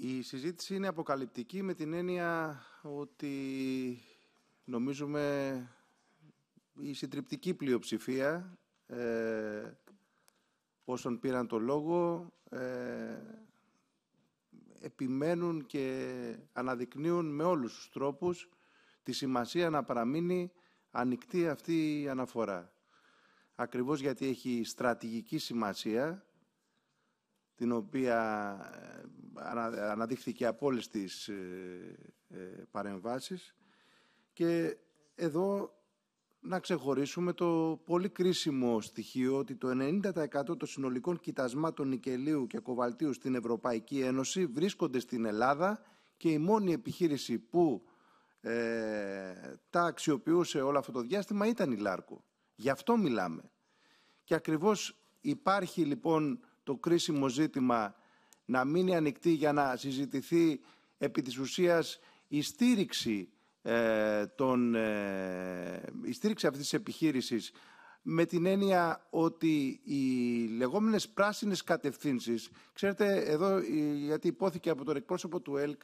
Η συζήτηση είναι αποκαλυπτική με την έννοια ότι νομίζουμε η συντριπτική πλειοψηφία ε, όσων πήραν το λόγο ε, επιμένουν και αναδεικνύουν με όλους τους τρόπους τη σημασία να παραμείνει ανοιχτή αυτή η αναφορά. Ακριβώς γιατί έχει στρατηγική σημασία την οποία ε, αναδείχθηκε από όλες τις ε, ε, παρεμβάσεις και εδώ να ξεχωρίσουμε το πολύ κρίσιμο στοιχείο ότι το 90% των συνολικών κοιτασμάτων νικελίου και κοβαλτίου στην Ευρωπαϊκή Ένωση βρίσκονται στην Ελλάδα και η μόνη επιχείρηση που τα αξιοποιούσε όλο αυτό το διάστημα ήταν η Λάρκο. Γι' αυτό μιλάμε. Και ακριβώς υπάρχει λοιπόν το κρίσιμο ζήτημα να μείνει ανοιχτή για να συζητηθεί επί της ουσίας η στήριξη, ε, των, ε, αυτής της επιχείρησης με την έννοια ότι οι λεγόμενες πράσινες κατευθύνσεις, ξέρετε εδώ ε, γιατί υπόθηκε από τον εκπρόσωπο του ΕΛΚ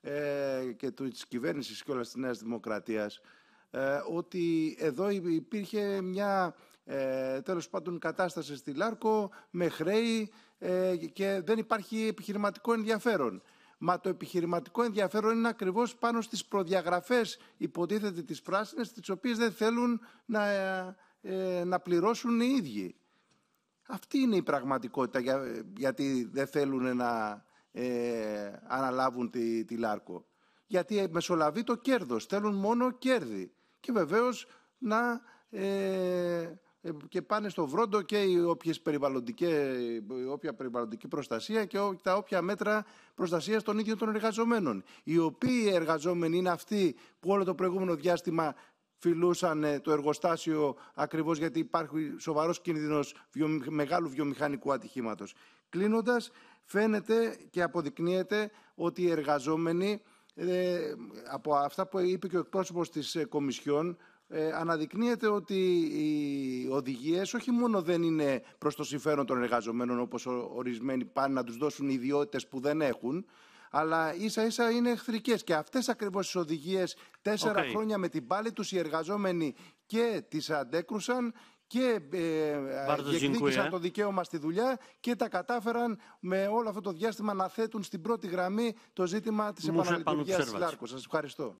ε, και της κυβέρνησης και όλας της Νέας Δημοκρατίας, ε, ότι εδώ υπήρχε μια ε, τέλος πάντων κατάσταση στη Λάρκο με χρέη ε, και δεν υπάρχει επιχειρηματικό ενδιαφέρον. Μα το επιχειρηματικό ενδιαφέρον είναι ακριβώς πάνω στις προδιαγραφές υποτίθεται τις πράσινες τις οποίες δεν θέλουν να, ε, ε, να πληρώσουν οι ίδιοι. Αυτή είναι η πραγματικότητα γιατί δεν θέλουν να ε, αναλάβουν τη, Λάρκο. Γιατί μεσολαβεί το κέρδος, θέλουν μόνο κέρδη. Και βεβαίως να ε, και πάνε στο βρόντο και οι όποια περιβαλλοντική προστασία και τα όποια μέτρα προστασίας των ίδιων των εργαζομένων. Οι οποίοι εργαζόμενοι είναι αυτοί που όλο το προηγούμενο διάστημα φιλούσαν το εργοστάσιο ακριβώς γιατί υπάρχει σοβαρός κίνδυνος μεγάλου βιομηχανικού ατυχήματος. Κλείνοντας, φαίνεται και αποδεικνύεται ότι οι εργαζόμενοι ε, από αυτά που είπε και ο εκπρόσωπος της ε, Κομισιόν ε, αναδεικνύεται ότι οι οδηγίες όχι μόνο δεν είναι προς το συμφέρον των εργαζομένων όπως ορισμένοι πάνε να τους δώσουν ιδιότητες που δεν έχουν, αλλά ίσα ίσα είναι εχθρικές και αυτές ακριβώς τις οδηγίες τέσσερα χρόνια με την πάλη τους οι εργαζόμενοι και τις αντέκρουσαν και ε, ε, ε, το δικαίωμα στη δουλειά και τα κατάφεραν με όλο αυτό το διάστημα να θέτουν στην πρώτη γραμμή το ζήτημα της επαναλειτουργίας της Σα Σας ευχαριστώ.